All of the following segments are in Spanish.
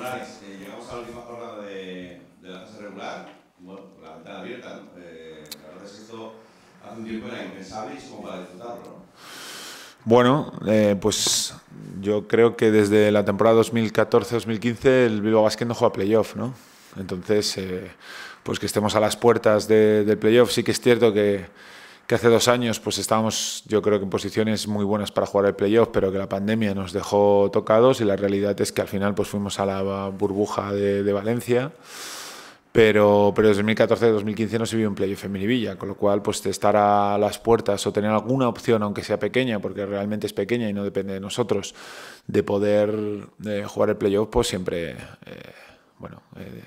eh, llegamos a la última jornada de, de la fase regular, bueno, con la ventana abierta, ¿no? eh, la verdad es que esto hace un tiempo era impensable y es como para disfrutarlo, Bueno, eh, pues yo creo que desde la temporada 2014-2015 el Bilbao Basket no juega playoff, ¿no? Entonces, eh, pues que estemos a las puertas de, del playoff, sí que es cierto que que hace dos años pues estábamos yo creo que en posiciones muy buenas para jugar el playoff, pero que la pandemia nos dejó tocados y la realidad es que al final pues fuimos a la burbuja de, Valencia. Pero, pero 2014-2015 no se vio un playoff en Minivilla, con lo cual pues estar a las puertas o tener alguna opción, aunque sea pequeña, porque realmente es pequeña y no depende de nosotros, de poder eh, jugar el playoff, pues siempre, eh, bueno... Eh,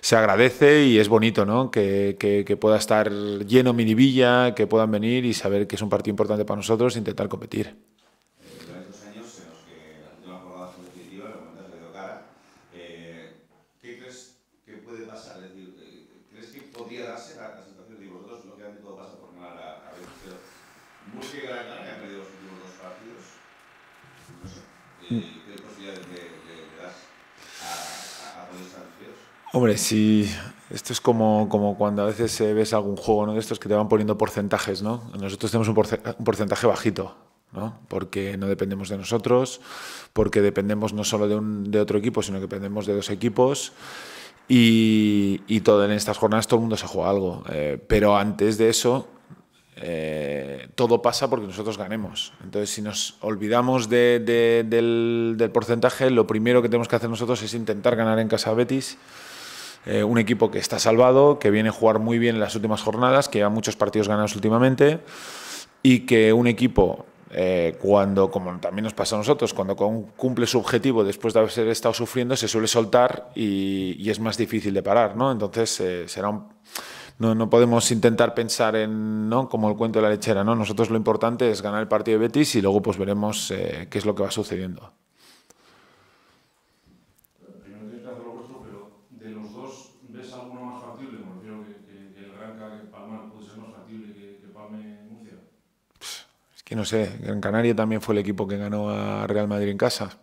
se agradece y es bonito que pueda estar lleno minivilla, que puedan venir y saber que es un partido importante para nosotros e intentar competir. Durante estos años en los que la última definitiva, el momento has leído cara, eh, ¿qué crees que puede pasar? Eh, ¿Crees que podría darse la situación de los dos? Lógicamente todo pasa por mal a ver, pero ¿muy que hay la que han perdido los dos partidos? Eh, ¿Qué posibilidades de.? Hombre, sí. Esto es como, como cuando a veces eh, ves algún juego de estos que te van poniendo porcentajes, ¿no? Nosotros tenemos un porcentaje bajito, ¿no? porque no dependemos de nosotros, porque dependemos no solo de, un, de otro equipo, sino que dependemos de dos equipos. Y, y todo en estas jornadas todo el mundo se juega algo. Eh, pero antes de eso, eh, todo pasa porque nosotros ganemos. Entonces, si nos olvidamos del, del porcentaje, lo primero que tenemos que hacer nosotros es intentar ganar en casa Betis eh, un equipo que está salvado, que viene a jugar muy bien en las últimas jornadas, que lleva muchos partidos ganados últimamente y que un equipo eh, cuando, como también nos pasa a nosotros, cuando cumple su objetivo después de haber estado sufriendo, se suele soltar y, es más difícil de parar, ¿no? Entonces eh, será no, no, podemos intentar pensar en, ¿no? Como el cuento de la lechera, ¿no? Nosotros lo importante es ganar el partido de Betis y luego pues veremos qué es lo que va sucediendo. que no sé, Gran Canaria también fue el equipo que ganó a Real Madrid en casa,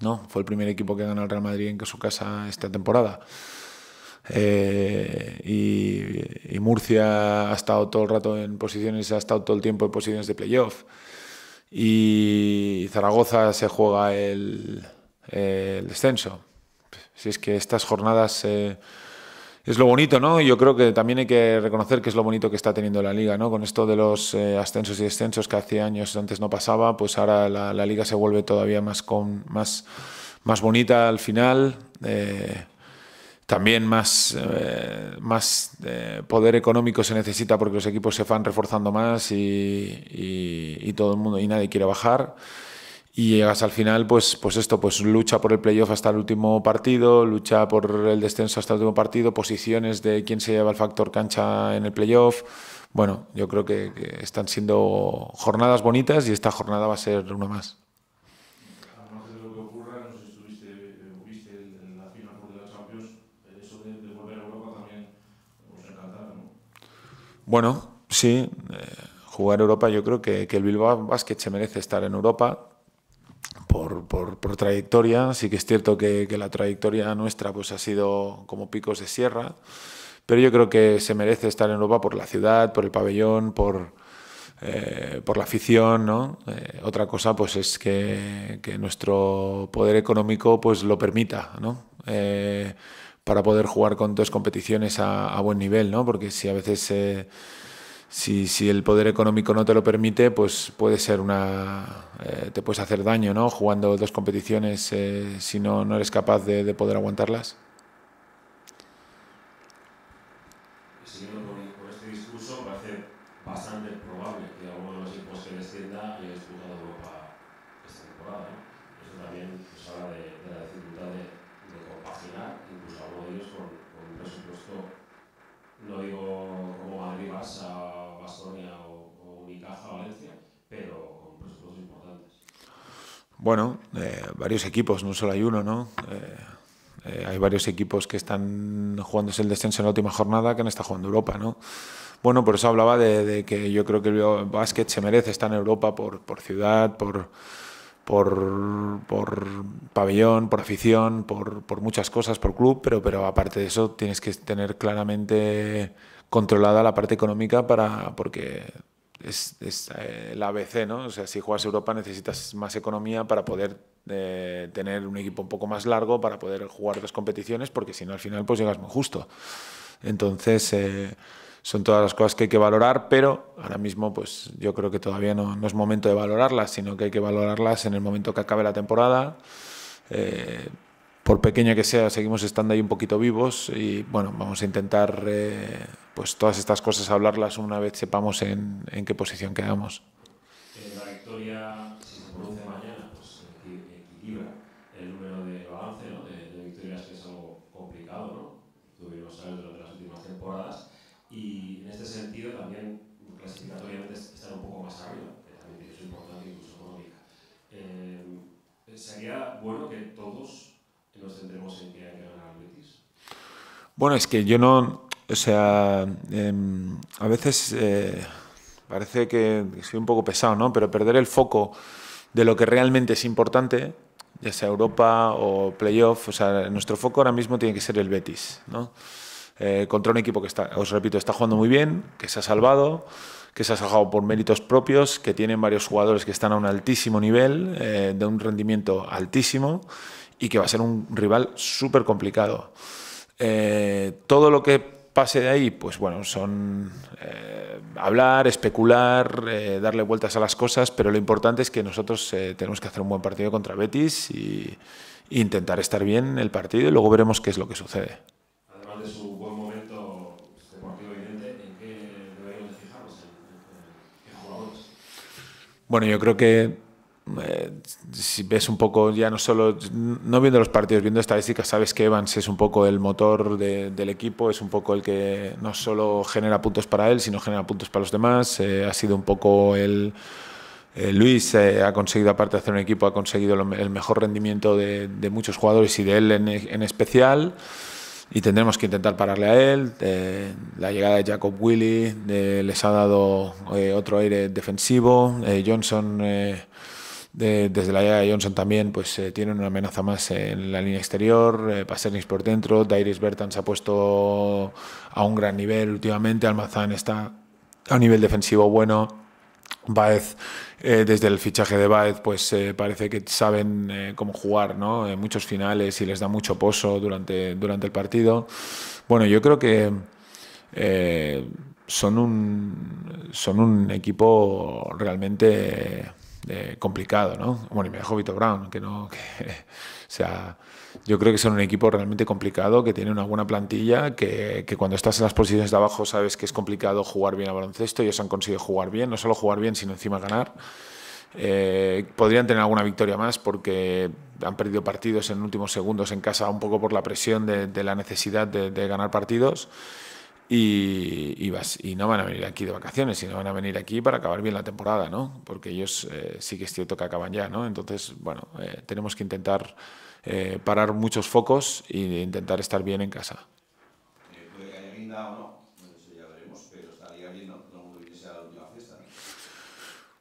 ¿no? Fue el primer equipo que ganó al Real Madrid en su casa esta temporada. Eh, y, Murcia ha estado todo el rato en posiciones, ha estado todo el tiempo en posiciones de playoff. Y Zaragoza se juega el, descenso. Si es que estas jornadas es lo bonito, ¿no? Yo creo que también hay que reconocer que es lo bonito que está teniendo la liga, ¿no? Con esto de los eh, ascensos y descensos que hace años antes no pasaba, pues ahora la, liga se vuelve todavía más, con, más, más bonita al final. Eh, también más, eh, más poder económico se necesita porque los equipos se van reforzando más y todo el mundo y nadie quiere bajar y llegas al final, pues, pues esto, pues lucha por el playoff hasta el último partido, lucha por el descenso hasta el último partido, posiciones de quién se lleva el factor cancha en el playoff. Bueno, yo creo que, están siendo jornadas bonitas y esta jornada va a ser una más. Bueno, sí, jugar eh, jugar Europa, yo creo que, que el Bilbao Basket se merece estar en Europa, por, por, trayectoria. Sí que es cierto que, la trayectoria nuestra pues, ha sido como picos de sierra, pero yo creo que se merece estar en Europa por la ciudad, por el pabellón, por, eh, por la afición. ¿no? Eh, otra cosa pues, es que, nuestro poder económico pues, lo permita. ¿no? Eh, para poder jugar con dos competiciones a, buen nivel, ¿no? Porque si a veces si, si, el poder económico no te lo permite, pues puede ser una. Eh, te puedes hacer daño, ¿no? Jugando dos competiciones eh, si no, no eres capaz de, de poder aguantarlas. Siguiendo con este discurso parece bastante probable que alguno de los equipos que descienda haya disputado Europa esta temporada, ¿no? Eso también pues, habla de, de, la dificultad de, de compaginar, incluso algunos de ellos con, con un presupuesto, no digo como Madrid-Barça o, o, Valencia, pero con presupuestos importantes. Bueno, eh, varios equipos, no solo hay uno, ¿no? Eh, eh, hay varios equipos que están jugándose el descenso en la última jornada que no está jugando Europa, ¿no? Bueno, por eso hablaba de, que yo creo que el básquet se merece estar en Europa por, ciudad, por, por, pabellón, por afición, por, muchas cosas, por club, pero aparte de eso tienes que tener claramente controlada la parte económica para, porque es, es eh, el ABC, ¿no? O sea, si juegas Europa necesitas más economía para poder eh, tener un equipo un poco más largo, para poder jugar dos competiciones, porque si no al final pues llegas muy justo. Entonces, eh, son todas las cosas que hay que valorar, pero ahora mismo pues yo creo que todavía no, no es momento de valorarlas, sino que hay que valorarlas en el momento que acabe la temporada por pequeña que sea, seguimos estando ahí un poquito vivos y bueno, vamos a intentar eh, pues todas estas cosas hablarlas una vez sepamos en, en qué posición quedamos. La victoria, si se produce mañana, pues equilibra el número de balance ¿no? de, victorias, que es algo complicado, ¿no? Tuvimos a durante las últimas temporadas y en este sentido también clasificatoriamente estar un poco más arriba, que también es importante incluso económica. Eh, sería bueno que todos nos centremos en que ganar al Betis? Bueno, es que yo no, o sea, em, a veces eh, parece que soy un poco pesado, ¿no? Pero perder el foco de lo que realmente es importante, ya sea Europa o playoff, o sea, nuestro foco ahora mismo tiene que ser el Betis, ¿no? Eh, contra un equipo que está, os repito, está jugando muy bien, que se ha salvado, que se ha salvado por méritos propios, que tiene varios jugadores que están a un altísimo nivel, eh, de un rendimiento altísimo y que va a ser un rival súper complicado. Eh, todo lo que pase de ahí, pues bueno, son eh, hablar, especular, eh, darle vueltas a las cosas, pero lo importante es que nosotros tenemos que hacer un buen partido contra Betis y, intentar estar bien el partido y luego veremos qué es lo que sucede. Además de su buen momento este evidente, ¿en qué jugadores? Bueno, yo creo que eh, si ves un poco, ya no solo, no viendo los partidos, viendo estadísticas, sabes que Evans es un poco el motor del equipo, es un poco el que no solo genera puntos para él, sino genera puntos para los demás. Eh, ha sido un poco el... Eh, Luis ha conseguido, aparte de hacer un equipo, ha conseguido el mejor rendimiento de, muchos jugadores y de él en, en, especial. Y tendremos que intentar pararle a él. la llegada de Jacob Willy les ha dado otro aire defensivo. Johnson desde la de Johnson también pues eh, tienen una amenaza más en la línea exterior, eh, por dentro, Dairis Bertan se ha puesto a un gran nivel últimamente, Almazán está a nivel defensivo bueno, Baez, eh, desde el fichaje de Baez, pues eh, parece que saben cómo jugar, ¿no? En muchos finales y les da mucho poso durante, durante el partido. Bueno, yo creo que son, un, son un equipo realmente complicado, ¿no? Bueno, y me dejó Vito Brown, que no. o sea, yo creo que son un equipo realmente complicado, que tiene una buena plantilla, que, cuando estás en las posiciones de abajo sabes que es complicado jugar bien al baloncesto. y Ellos han conseguido jugar bien, no solo jugar bien, sino encima ganar. Eh, podrían tener alguna victoria más porque han perdido partidos en últimos segundos en casa, un poco por la presión de, la necesidad de ganar partidos. Y, no van a venir aquí de vacaciones, sino van a venir aquí para acabar bien la temporada, ¿no? Porque ellos eh, sí que es cierto que acaban ya, ¿no? Entonces, bueno, eh, tenemos que intentar eh, parar muchos focos y intentar estar bien en casa.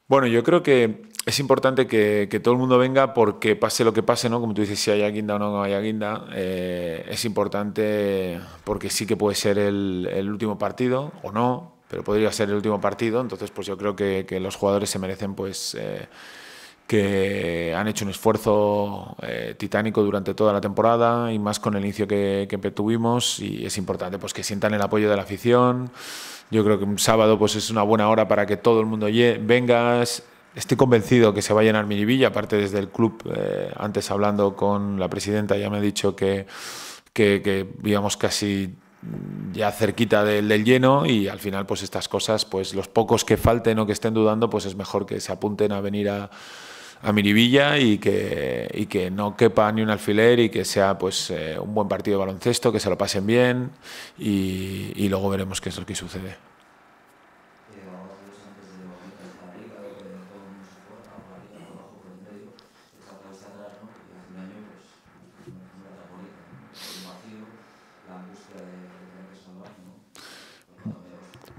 Bueno, yo creo que es importante que, todo el mundo venga porque pase lo que pase, ¿no? Como tú dices, si hay guinda o no hay guinda, eh, es importante porque sí que puede ser el, último partido o no, pero podría ser el último partido, entonces pues yo creo que, los jugadores se merecen pues... Eh, que han hecho un esfuerzo eh, titánico durante toda la temporada y más con el inicio que, que, tuvimos y es importante pues que sientan el apoyo de la afición. Yo creo que un sábado pues es una buena hora para que todo el mundo venga. Estoy convencido que se va a llenar Miribilla, aparte desde el club, eh, antes hablando con la presidenta ya me ha dicho que, que, digamos casi ya cerquita del, lleno y al final pues estas cosas, pues los pocos que falten o que estén dudando, pues es mejor que se apunten a venir a, a Miribilla y que, que no quepa ni un alfiler y que sea pues eh, un buen partido de baloncesto, que se lo pasen bien y, y luego veremos qué es lo que sucede.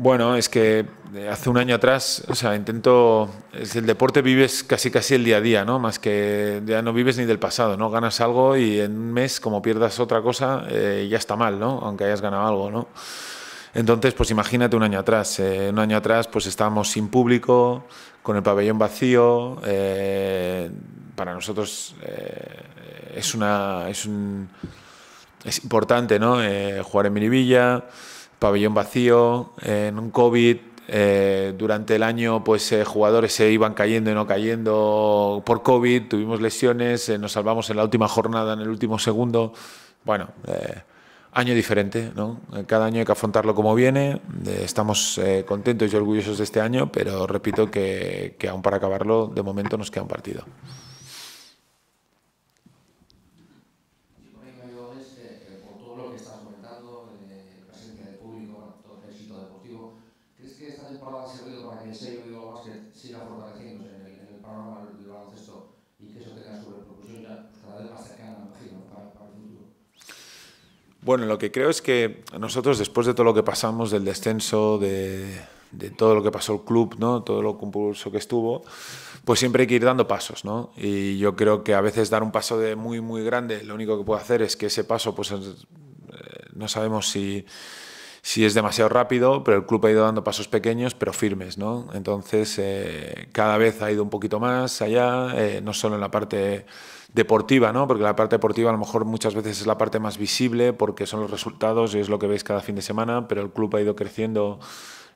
Bueno, es que eh, hace un año atrás, o sea, intento, el deporte vives casi casi el día a día, ¿no? Más que ya no vives ni del pasado, ¿no? Ganas algo y en un mes, como pierdas otra cosa, eh, ya está mal, ¿no? Aunque hayas ganado algo, ¿no? Entonces, pues imagínate un año atrás. Eh, un año atrás, pues estábamos sin público, con el pabellón vacío. para nosotros es una, es un, es importante, ¿no? jugar en Miribilla pabellón vacío, en un COVID, eh, durante el año, pues eh, jugadores se iban cayendo y no cayendo por COVID, tuvimos lesiones, eh, nos salvamos en la última jornada, en el último segundo. Bueno, año diferente, ¿no? Cada año hay que afrontarlo como viene. estamos contentos y orgullosos de este año, pero repito que, que aún para acabarlo, de momento nos queda un partido. Bueno, lo que creo es que nosotros, después de todo lo que pasamos, del descenso, de, todo lo que pasó el club, ¿no? todo lo compulso que estuvo, pues siempre hay que ir dando pasos. ¿no? Y yo creo que a veces dar un paso de muy, muy grande, lo único que puedo hacer es que ese paso, pues eh, no sabemos si si es demasiado rápido, pero el club ha ido dando pasos pequeños, pero firmes, ¿no? Entonces, eh, cada vez ha ido un poquito más allá, eh, no solo en la parte deportiva, ¿no? Porque la parte deportiva a lo mejor muchas veces es la parte más visible porque son los resultados y es lo que veis cada fin de semana, pero el club ha ido creciendo.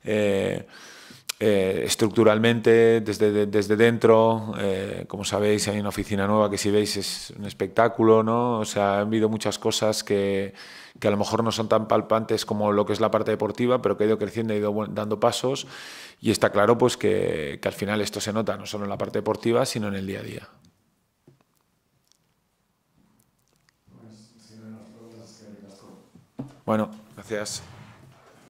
Eh, eh, estructuralmente, desde, desde dentro, eh, como sabéis, hay una oficina nueva que si veis es un espectáculo, ¿no? O sea, han habido muchas cosas que, que a lo mejor no son tan palpantes como lo que es la parte deportiva, pero que ha ido creciendo, ha ido dando pasos y está claro pues que, que al final esto se nota no solo en la parte deportiva, sino en el día a día. Bueno, gracias.